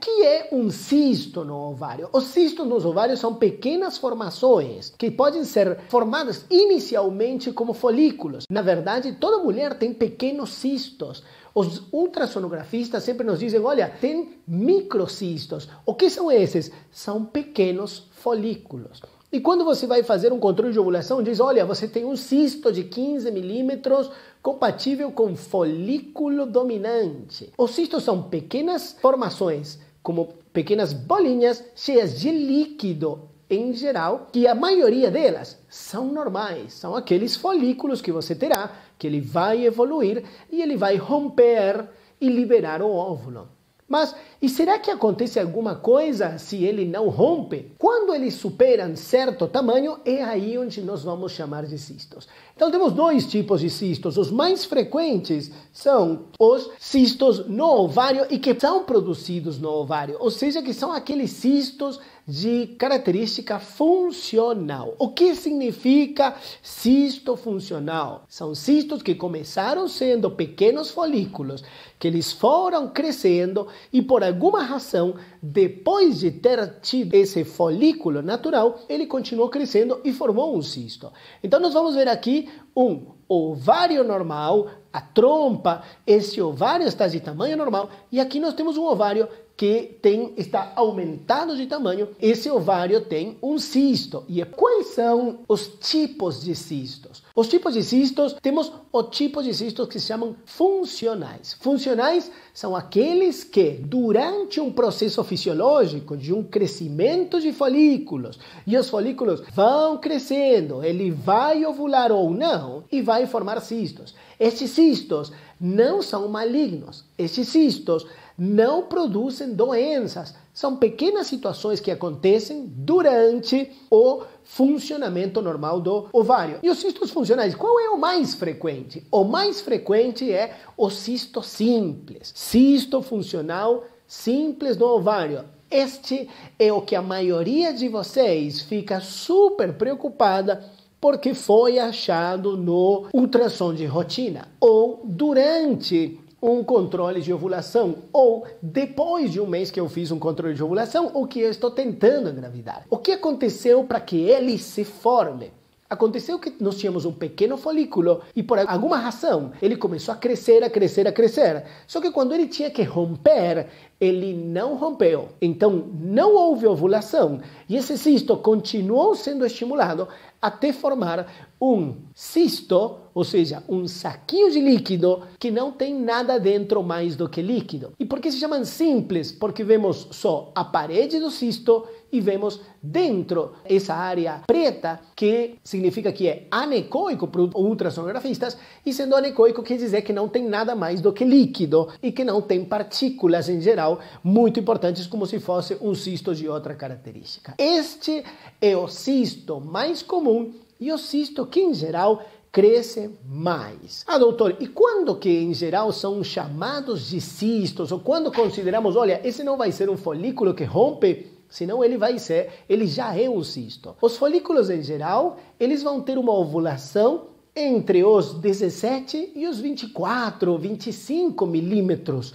que é um cisto no ovário? Os cistos nos ovários são pequenas formações que podem ser formadas inicialmente como folículos. Na verdade, toda mulher tem pequenos cistos. Os ultrassonografistas sempre nos dizem: olha, tem microcistos. O que são esses? São pequenos folículos. E quando você vai fazer um controle de ovulação, diz: olha, você tem um cisto de 15 milímetros compatível com folículo dominante. Os cistos são pequenas formações como pequenas bolinhas cheias de líquido em geral, que a maioria delas são normais, são aqueles folículos que você terá, que ele vai evoluir e ele vai romper e liberar o óvulo. Mas e será que acontece alguma coisa se ele não rompe? Quando eles superam certo tamanho, é aí onde nós vamos chamar de cistos. Então temos dois tipos de cistos. Os mais frequentes são os cistos no ovário e que são produzidos no ovário, ou seja, que são aqueles cistos de característica funcional. O que significa cisto funcional? São cistos que começaram sendo pequenos folículos, que eles foram crescendo e por alguma razão, depois de ter tido esse folículo natural, ele continuou crescendo e formou um cisto. Então nós vamos ver aqui um ovário normal, a trompa, esse ovário está de tamanho normal e aqui nós temos um ovário que tem está aumentado de tamanho, esse ovário tem um cisto. E é, quais são os tipos de cistos? Os tipos de cistos, temos os tipos de cistos que se chamam funcionais. Funcionais são aqueles que, durante um processo fisiológico de um crescimento de folículos, e os folículos vão crescendo, ele vai ovular ou não, e vai formar cistos. Estes cistos não são malignos. Estes cistos não produzem doenças. São pequenas situações que acontecem durante o funcionamento normal do ovário. E os cistos funcionais, qual é o mais frequente? O mais frequente é o cisto simples, cisto funcional simples no ovário. Este é o que a maioria de vocês fica super preocupada porque foi achado no ultrassom de rotina ou durante um controle de ovulação ou depois de um mês que eu fiz um controle de ovulação ou que eu estou tentando engravidar. O que aconteceu para que ele se forme? Aconteceu que nós tínhamos um pequeno folículo e por alguma razão ele começou a crescer, a crescer, a crescer. Só que quando ele tinha que romper, ele não rompeu. Então não houve ovulação e esse cisto continuou sendo estimulado até formar um cisto, ou seja, um saquinho de líquido que não tem nada dentro mais do que líquido. E por que se chamam simples? Porque vemos só a parede do cisto e vemos dentro essa área preta que significa que é anecoico para ultrassonografistas e sendo anecoico quer dizer que não tem nada mais do que líquido e que não tem partículas em geral muito importantes, como se fosse um cisto de outra característica. Este é o cisto mais comum e o cisto que, em geral, cresce mais. Ah, doutor, e quando que em geral são chamados de cistos ou quando consideramos, olha, esse não vai ser um folículo que rompe, senão ele vai ser, ele já é um cisto. Os folículos em geral, eles vão ter uma ovulação entre os 17 e os 24, 25 milímetros.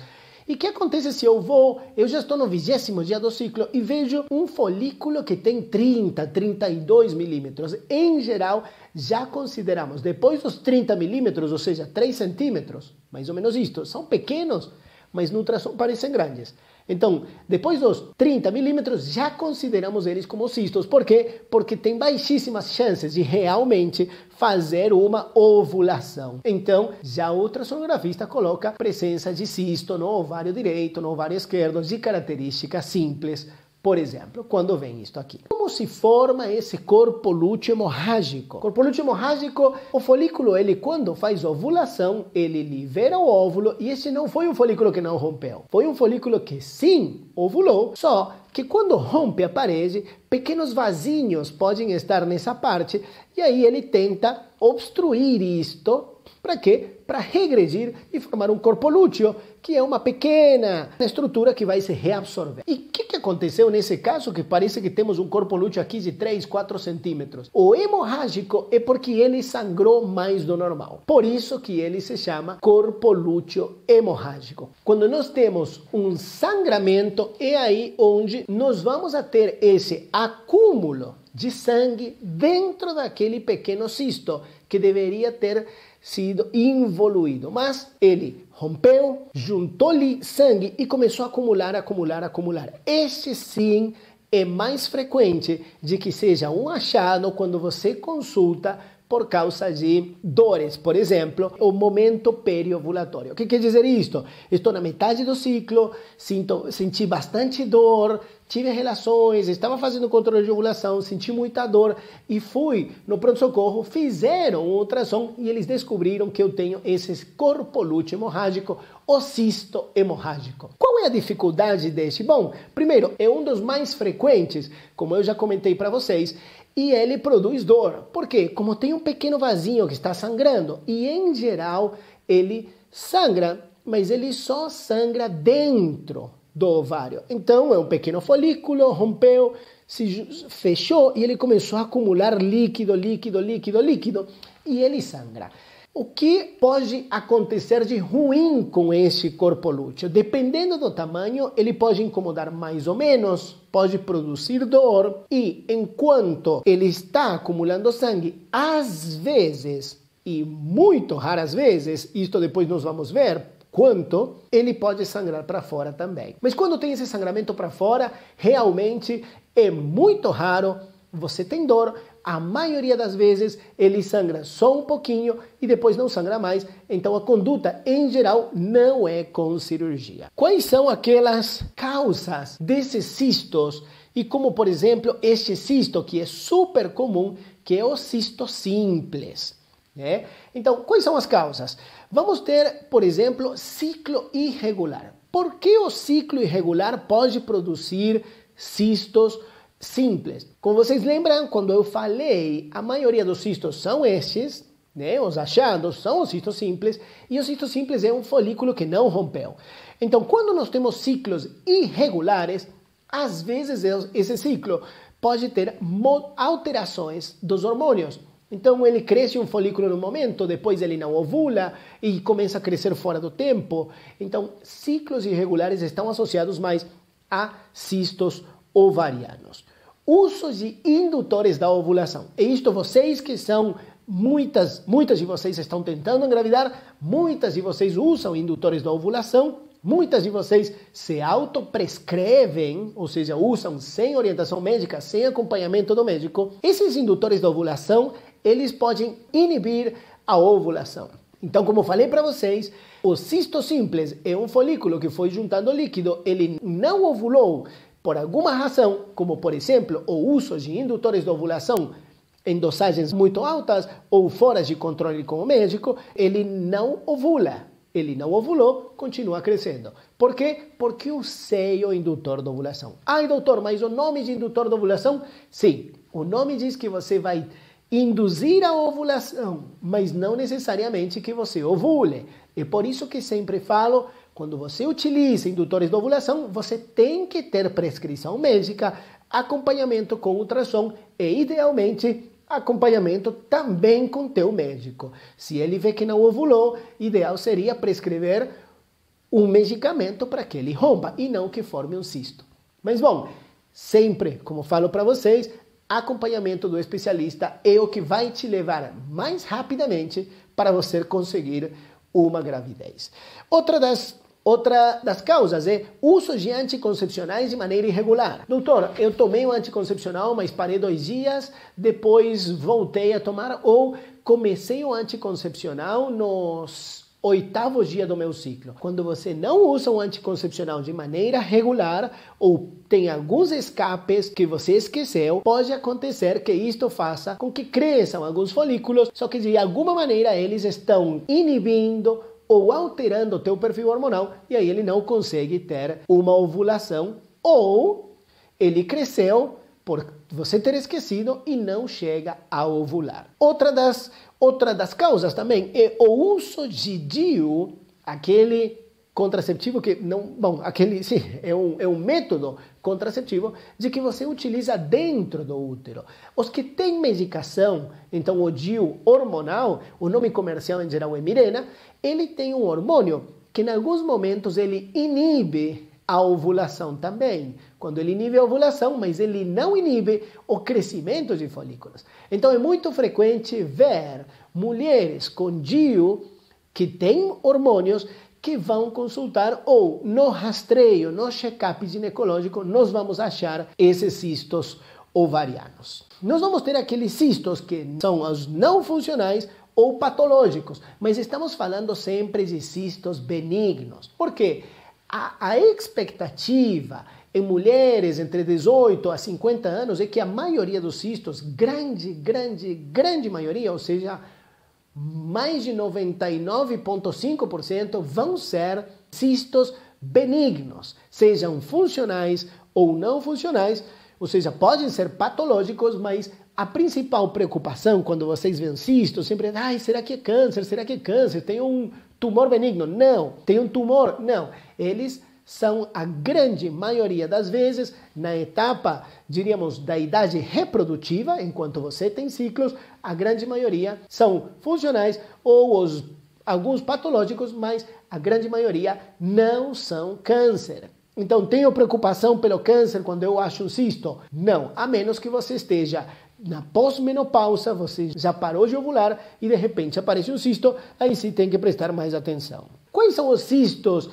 E o que acontece se eu vou, eu já estou no vigésimo dia do ciclo e vejo um folículo que tem 30, 32 milímetros. Em geral, já consideramos depois dos 30 milímetros, ou seja, 3 centímetros, mais ou menos isto, são pequenos mas no ultrassom parecem grandes. Então, depois dos 30 milímetros, já consideramos eles como cistos. Por quê? Porque tem baixíssimas chances de realmente fazer uma ovulação. Então, já o ultrassonografista coloca presença de cisto no ovário direito, no ovário esquerdo, de características simples, por exemplo, quando vem isto aqui. Como se forma esse corpo lúteo hemorrágico? Corpo lúteo hemorrágico, o folículo, ele quando faz ovulação, ele libera o óvulo e esse não foi um folículo que não rompeu. Foi um folículo que sim ovulou, só que quando rompe a parede, pequenos vasinhos podem estar nessa parte e aí ele tenta obstruir isto para quê? Para regredir e formar um corpo lúteo que é uma pequena estrutura que vai se reabsorver. E o que, que aconteceu nesse caso que parece que temos um corpo lúteo aqui de 3, 4 centímetros? O hemorrágico é porque ele sangrou mais do normal. Por isso que ele se chama corpo lúteo hemorrágico. Quando nós temos um sangramento, é aí onde nós vamos a ter esse acúmulo de sangue dentro daquele pequeno cisto que deveria ter sido involuído. Mas ele rompeu, juntou-lhe sangue e começou a acumular, acumular, acumular. Este sim é mais frequente de que seja um achado quando você consulta por causa de dores, por exemplo, o momento periovulatório. O que quer dizer isto? Estou na metade do ciclo, sinto, senti bastante dor, tive relações, estava fazendo controle de ovulação, senti muita dor e fui no pronto-socorro, fizeram o ultrassom e eles descobriram que eu tenho esse corpolute hemorrágico, o cisto hemorrágico. Qual é a dificuldade deste? Bom, primeiro, é um dos mais frequentes, como eu já comentei para vocês, e ele produz dor. Por quê? Como tem um pequeno vasinho que está sangrando e em geral ele sangra, mas ele só sangra dentro do ovário. Então é um pequeno folículo, rompeu, se fechou e ele começou a acumular líquido, líquido, líquido, líquido e ele sangra. O que pode acontecer de ruim com esse corpo lúteo? Dependendo do tamanho, ele pode incomodar mais ou menos, pode produzir dor e, enquanto ele está acumulando sangue, às vezes e muito raras vezes, isto depois nós vamos ver, quanto, ele pode sangrar para fora também. Mas quando tem esse sangramento para fora, realmente é muito raro, você tem dor, a maioria das vezes ele sangra só um pouquinho e depois não sangra mais. Então a conduta em geral não é com cirurgia. Quais são aquelas causas desses cistos? E como, por exemplo, este cisto que é super comum, que é o cisto simples. Né? Então, quais são as causas? Vamos ter, por exemplo, ciclo irregular. Por que o ciclo irregular pode produzir cistos? simples. Como vocês lembram, quando eu falei, a maioria dos cistos são estes, né? os achados são os cistos simples, e o cisto simples é um folículo que não rompeu. Então, quando nós temos ciclos irregulares, às vezes esse ciclo pode ter alterações dos hormônios. Então ele cresce um folículo no momento, depois ele não ovula e começa a crescer fora do tempo. Então ciclos irregulares estão associados mais a cistos ovarianos. Usos de indutores da ovulação. E isto vocês que são muitas, muitas de vocês estão tentando engravidar, muitas de vocês usam indutores da ovulação, muitas de vocês se autoprescrevem, ou seja, usam sem orientação médica, sem acompanhamento do médico. Esses indutores da ovulação, eles podem inibir a ovulação. Então, como falei para vocês, o cisto simples é um folículo que foi juntando líquido, ele não ovulou, por alguma razão, como por exemplo o uso de indutores de ovulação em dosagens muito altas ou fora de controle com o médico, ele não ovula. Ele não ovulou, continua crescendo. Por quê? Porque eu sei o indutor de ovulação. Ai, ah, doutor, mas o nome de indutor de ovulação? Sim, o nome diz que você vai induzir a ovulação, mas não necessariamente que você ovule. É por isso que sempre falo quando você utiliza indutores de ovulação, você tem que ter prescrição médica, acompanhamento com ultrassom e, idealmente, acompanhamento também com teu médico. Se ele vê que não ovulou, ideal seria prescrever um medicamento para que ele rompa e não que forme um cisto. Mas bom, sempre, como falo para vocês, acompanhamento do especialista é o que vai te levar mais rapidamente para você conseguir uma gravidez. Outra das Outra das causas é uso de anticoncepcionais de maneira irregular. Doutor, eu tomei um anticoncepcional, mas parei dois dias, depois voltei a tomar, ou comecei o um anticoncepcional nos oitavo dia do meu ciclo. Quando você não usa o um anticoncepcional de maneira regular ou tem alguns escapes que você esqueceu, pode acontecer que isto faça com que cresçam alguns folículos, só que de alguma maneira eles estão inibindo ou alterando o teu perfil hormonal e aí ele não consegue ter uma ovulação ou ele cresceu por você ter esquecido e não chega a ovular. Outra das outra das causas também é o uso de DIU, aquele contraceptivo que não. Bom, aquele sim, é um, é um método contraceptivo de que você utiliza dentro do útero. Os que têm medicação, então o DIU hormonal, o nome comercial em geral é Mirena, ele tem um hormônio que em alguns momentos ele inibe a ovulação também. Quando ele inibe a ovulação, mas ele não inibe o crescimento de folículos. Então é muito frequente ver mulheres com DIU que têm hormônios que vão consultar ou no rastreio, no check-up ginecológico, nós vamos achar esses cistos ovarianos. Nós vamos ter aqueles cistos que são os não funcionais ou patológicos, mas estamos falando sempre de cistos benignos. Porque a, a expectativa em mulheres entre 18 a 50 anos é que a maioria dos cistos, grande, grande, grande maioria, ou seja, mais de 99,5% vão ser cistos benignos, sejam funcionais ou não funcionais, ou seja, podem ser patológicos, mas a principal preocupação quando vocês veem cisto sempre é: ai, será que é câncer? Será que é câncer? Tem um tumor benigno? Não. Tem um tumor? Não. Eles são, a grande maioria das vezes, na etapa, diríamos, da idade reprodutiva, enquanto você tem ciclos, a grande maioria são funcionais ou os, alguns patológicos, mas a grande maioria não são câncer. Então, tenho preocupação pelo câncer quando eu acho um cisto? Não, a menos que você esteja na pós-menopausa, você já parou de ovular e de repente aparece um cisto, aí sim tem que prestar mais atenção. Quais são os cistos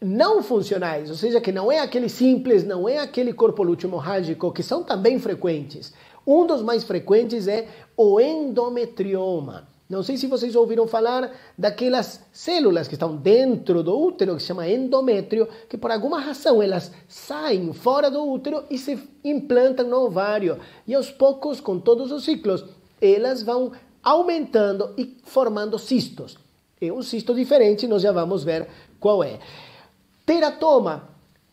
não funcionais, ou seja, que não é aquele simples, não é aquele corpo lúteo hemorrágico, que são também frequentes. Um dos mais frequentes é o endometrioma. Não sei se vocês ouviram falar daquelas células que estão dentro do útero, que se chama endométrio, que por alguma razão elas saem fora do útero e se implantam no ovário. E aos poucos, com todos os ciclos, elas vão aumentando e formando cistos. É um cisto diferente, nós já vamos ver qual é teratoma.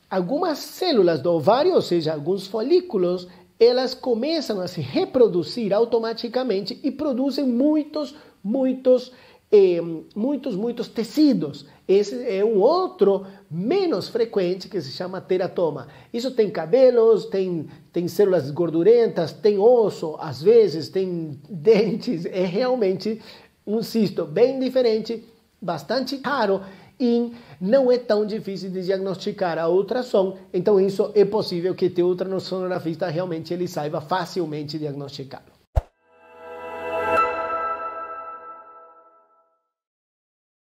Algumas células do ovário, ou seja, alguns folículos, elas começam a se reproduzir automaticamente e produzem muitos, muitos, eh, muitos, muitos tecidos. Esse é um outro menos frequente que se chama teratoma. Isso tem cabelos, tem, tem células gordurentas, tem osso, às vezes tem dentes. É realmente um cisto bem diferente, bastante raro e não é tão difícil de diagnosticar a ultrassom, então isso é possível que teu ultrassonografista realmente ele saiba facilmente diagnosticar.